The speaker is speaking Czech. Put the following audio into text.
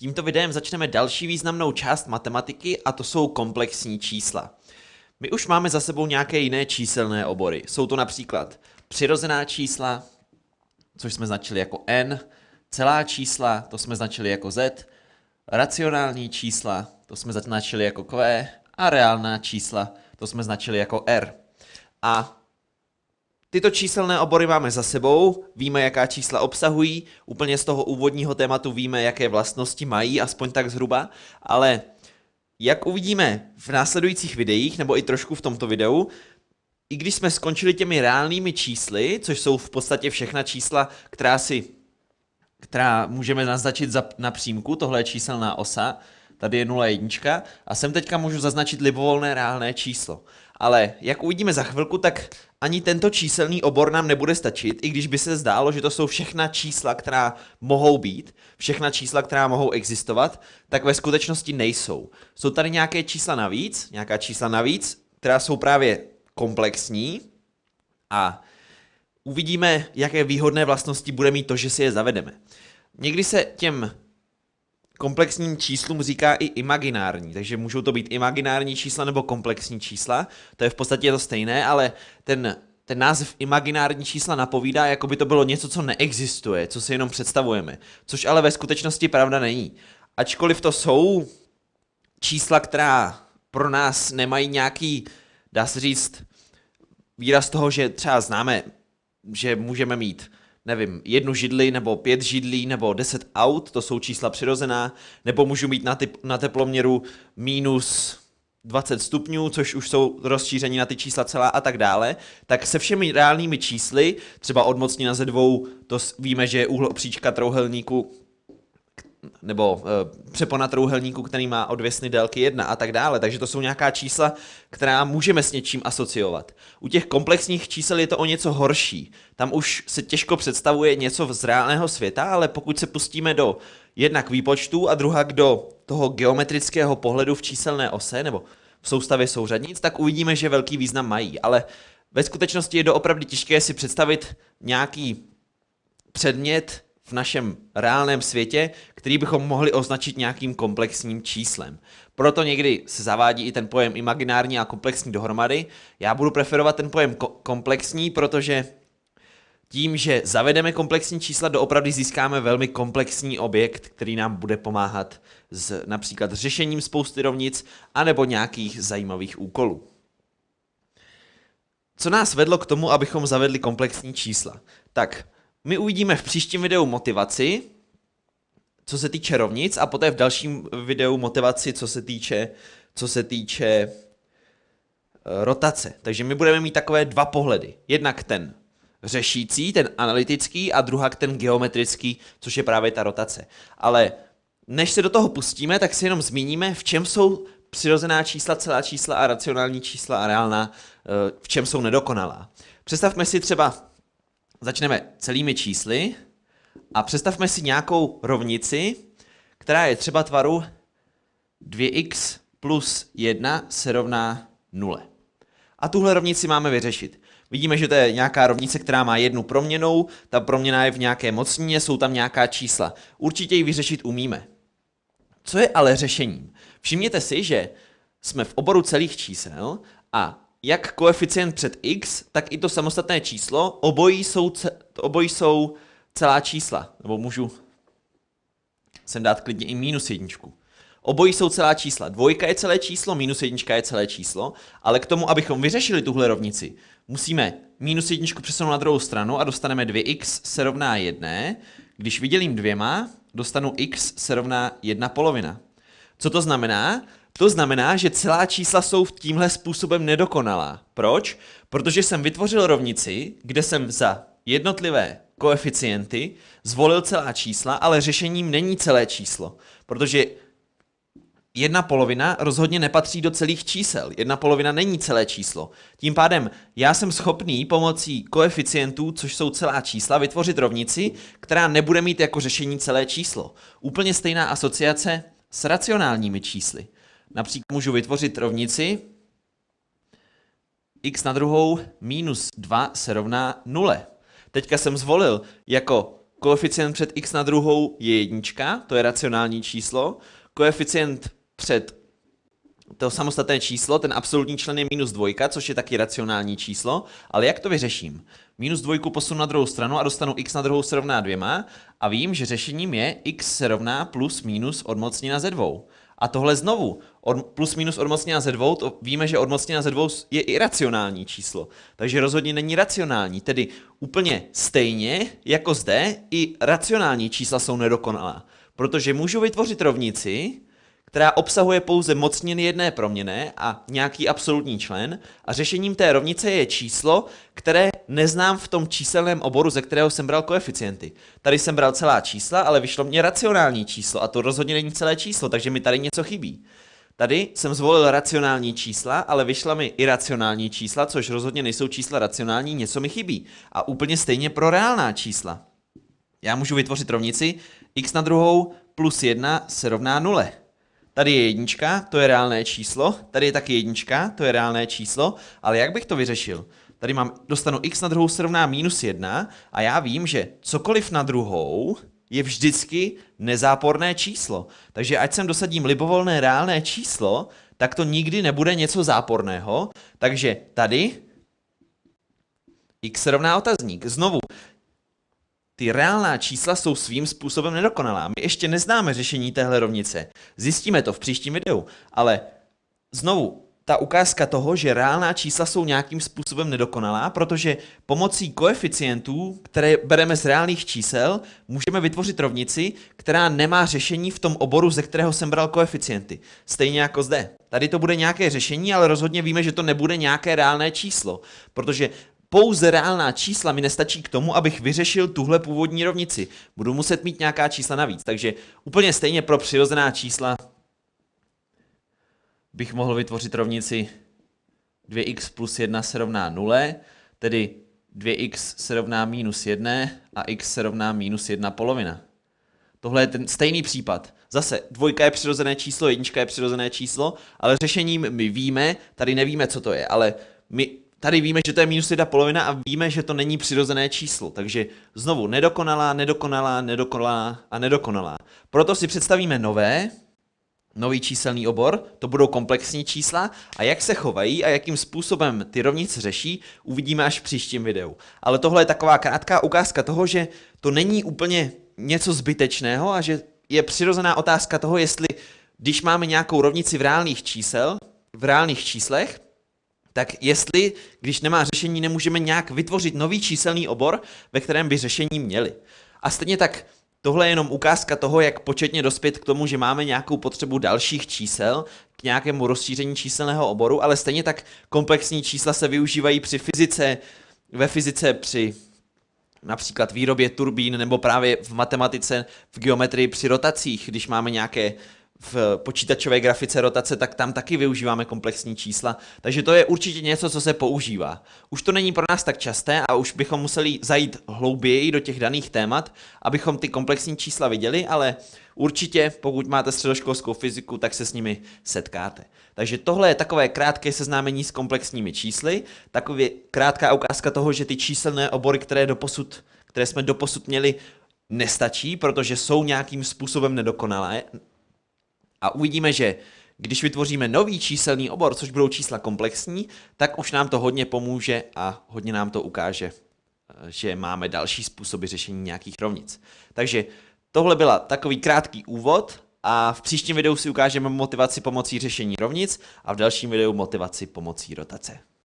Tímto videem začneme další významnou část matematiky a to jsou komplexní čísla. My už máme za sebou nějaké jiné číselné obory. Jsou to například přirozená čísla, což jsme značili jako n, celá čísla, to jsme značili jako z, racionální čísla, to jsme značili jako q, a reálná čísla, to jsme značili jako r. A Tyto číselné obory máme za sebou, víme, jaká čísla obsahují, úplně z toho úvodního tématu víme, jaké vlastnosti mají, aspoň tak zhruba, ale jak uvidíme v následujících videích, nebo i trošku v tomto videu, i když jsme skončili těmi reálnými čísly, což jsou v podstatě všechna čísla, která si která můžeme naznačit za, na přímku, tohle je číselná osa, tady je 0,1 a sem teďka můžu zaznačit libovolné reálné číslo ale jak uvidíme za chvilku, tak ani tento číselný obor nám nebude stačit, i když by se zdálo, že to jsou všechna čísla, která mohou být, všechna čísla, která mohou existovat, tak ve skutečnosti nejsou. Jsou tady nějaké čísla navíc, nějaká čísla navíc, která jsou právě komplexní a uvidíme, jaké výhodné vlastnosti bude mít to, že si je zavedeme. Někdy se těm komplexním číslům říká i imaginární, takže můžou to být imaginární čísla nebo komplexní čísla, to je v podstatě to stejné, ale ten, ten název imaginární čísla napovídá, jako by to bylo něco, co neexistuje, co si jenom představujeme, což ale ve skutečnosti pravda není. Ačkoliv to jsou čísla, která pro nás nemají nějaký, dá se říct, výraz toho, že třeba známe, že můžeme mít nevím, jednu židli nebo pět židlí nebo deset aut, to jsou čísla přirozená, nebo můžu mít na, typ, na teploměru minus 20 stupňů, což už jsou rozšíření na ty čísla celá a tak dále, tak se všemi reálnými čísly, třeba odmocnina ze dvou, to víme, že je úhel příčka trouhelníku nebo uh, přepona trouhelníku, který má odvěsny délky 1 a tak dále. Takže to jsou nějaká čísla, která můžeme s něčím asociovat. U těch komplexních čísel je to o něco horší. Tam už se těžko představuje něco z reálného světa, ale pokud se pustíme do jednak výpočtů a druhá do toho geometrického pohledu v číselné ose nebo v soustavě souřadnic, tak uvidíme, že velký význam mají. Ale ve skutečnosti je doopravdy těžké si představit nějaký předmět, v našem reálném světě, který bychom mohli označit nějakým komplexním číslem. Proto někdy se zavádí i ten pojem imaginární a komplexní dohromady. Já budu preferovat ten pojem ko- komplexní, protože tím, že zavedeme komplexní čísla, doopravdy získáme velmi komplexní objekt, který nám bude pomáhat s například řešením spousty rovnic anebo nějakých zajímavých úkolů. Co nás vedlo k tomu, abychom zavedli komplexní čísla? Tak, my uvidíme v příštím videu motivaci, co se týče rovnic a poté v dalším videu motivaci, co se týče, co se týče eh, rotace. Takže my budeme mít takové dva pohledy. Jednak ten řešící, ten analytický a druhá ten geometrický, což je právě ta rotace. Ale než se do toho pustíme, tak si jenom zmíníme, v čem jsou přirozená čísla, celá čísla a racionální čísla a reálná, eh, v čem jsou nedokonalá. Představme si třeba začneme celými čísly a představme si nějakou rovnici, která je třeba tvaru 2x plus 1 se rovná 0. A tuhle rovnici máme vyřešit. Vidíme, že to je nějaká rovnice, která má jednu proměnou, ta proměna je v nějaké mocnině, jsou tam nějaká čísla. Určitě ji vyřešit umíme. Co je ale řešením? Všimněte si, že jsme v oboru celých čísel a jak koeficient před x, tak i to samostatné číslo, obojí jsou, obojí jsou celá čísla. Nebo můžu sem dát klidně i minus jedničku. Obojí jsou celá čísla. Dvojka je celé číslo, minus jednička je celé číslo, ale k tomu, abychom vyřešili tuhle rovnici, musíme minus jedničku přesunout na druhou stranu a dostaneme 2x se rovná 1. Když vydělím dvěma, dostanu x se rovná 1 polovina. Co to znamená? To znamená, že celá čísla jsou v tímhle způsobem nedokonalá. Proč? Protože jsem vytvořil rovnici, kde jsem za jednotlivé koeficienty zvolil celá čísla, ale řešením není celé číslo. Protože jedna polovina rozhodně nepatří do celých čísel. Jedna polovina není celé číslo. Tím pádem já jsem schopný pomocí koeficientů, což jsou celá čísla, vytvořit rovnici, která nebude mít jako řešení celé číslo. Úplně stejná asociace s racionálními čísly. Například můžu vytvořit rovnici x na druhou minus 2 se rovná 0. Teďka jsem zvolil jako koeficient před x na druhou je jednička, to je racionální číslo. Koeficient před to samostatné číslo, ten absolutní člen je minus dvojka, což je taky racionální číslo, ale jak to vyřeším? Minus dvojku posunu na druhou stranu a dostanu x na druhou se rovná dvěma a vím, že řešením je x se rovná plus minus odmocnina ze dvou. A tohle znovu od, plus minus odmocněná ze dvou, to víme, že odmocněná ze dvou je iracionální číslo. Takže rozhodně není racionální. Tedy úplně stejně jako zde i racionální čísla jsou nedokonalá. Protože můžu vytvořit rovnici, která obsahuje pouze mocniny jedné proměnné a nějaký absolutní člen a řešením té rovnice je číslo, které neznám v tom číselném oboru, ze kterého jsem bral koeficienty. Tady jsem bral celá čísla, ale vyšlo mě racionální číslo a to rozhodně není celé číslo, takže mi tady něco chybí. Tady jsem zvolil racionální čísla, ale vyšla mi iracionální čísla, což rozhodně nejsou čísla racionální, něco mi chybí. A úplně stejně pro reálná čísla. Já můžu vytvořit rovnici x na druhou plus 1 se rovná 0. Tady je jednička, to je reálné číslo, tady je taky jednička, to je reálné číslo, ale jak bych to vyřešil? Tady mám, dostanu x na druhou se rovná minus 1 a já vím, že cokoliv na druhou je vždycky nezáporné číslo. Takže ať sem dosadím libovolné reálné číslo, tak to nikdy nebude něco záporného. Takže tady x rovná otazník. Znovu, ty reálná čísla jsou svým způsobem nedokonalá. My ještě neznáme řešení téhle rovnice. Zjistíme to v příštím videu. Ale znovu, ta ukázka toho, že reálná čísla jsou nějakým způsobem nedokonalá, protože pomocí koeficientů, které bereme z reálných čísel, můžeme vytvořit rovnici, která nemá řešení v tom oboru, ze kterého jsem bral koeficienty. Stejně jako zde. Tady to bude nějaké řešení, ale rozhodně víme, že to nebude nějaké reálné číslo, protože pouze reálná čísla mi nestačí k tomu, abych vyřešil tuhle původní rovnici. Budu muset mít nějaká čísla navíc. Takže úplně stejně pro přirozená čísla bych mohl vytvořit rovnici 2x plus 1 se rovná 0, tedy 2x se rovná minus 1 a x se rovná minus 1 polovina. Tohle je ten stejný případ. Zase dvojka je přirozené číslo, jednička je přirozené číslo, ale řešením my víme, tady nevíme, co to je, ale my tady víme, že to je minus 1 polovina a víme, že to není přirozené číslo. Takže znovu nedokonalá, nedokonalá, nedokonalá a nedokonalá. Proto si představíme nové, nový číselný obor, to budou komplexní čísla a jak se chovají a jakým způsobem ty rovnice řeší, uvidíme až v příštím videu. Ale tohle je taková krátká ukázka toho, že to není úplně něco zbytečného a že je přirozená otázka toho, jestli když máme nějakou rovnici v reálných čísel, v reálných číslech, tak jestli, když nemá řešení, nemůžeme nějak vytvořit nový číselný obor, ve kterém by řešení měli. A stejně tak Tohle je jenom ukázka toho, jak početně dospět k tomu, že máme nějakou potřebu dalších čísel, k nějakému rozšíření číselného oboru, ale stejně tak komplexní čísla se využívají při fyzice, ve fyzice při například výrobě turbín nebo právě v matematice, v geometrii při rotacích, když máme nějaké v počítačové grafice rotace, tak tam taky využíváme komplexní čísla. Takže to je určitě něco, co se používá. Už to není pro nás tak časté a už bychom museli zajít hlouběji do těch daných témat, abychom ty komplexní čísla viděli, ale určitě, pokud máte středoškolskou fyziku, tak se s nimi setkáte. Takže tohle je takové krátké seznámení s komplexními čísly, takové krátká ukázka toho, že ty číselné obory, které, doposud, které jsme doposud měli, nestačí, protože jsou nějakým způsobem nedokonalé, a uvidíme, že když vytvoříme nový číselný obor, což budou čísla komplexní, tak už nám to hodně pomůže a hodně nám to ukáže, eh, že máme další způsoby řešení nějakých rovnic. Takže tohle byla takový krátký úvod a v příštím videu si ukážeme motivaci pomocí řešení rovnic a v dalším videu motivaci pomocí rotace.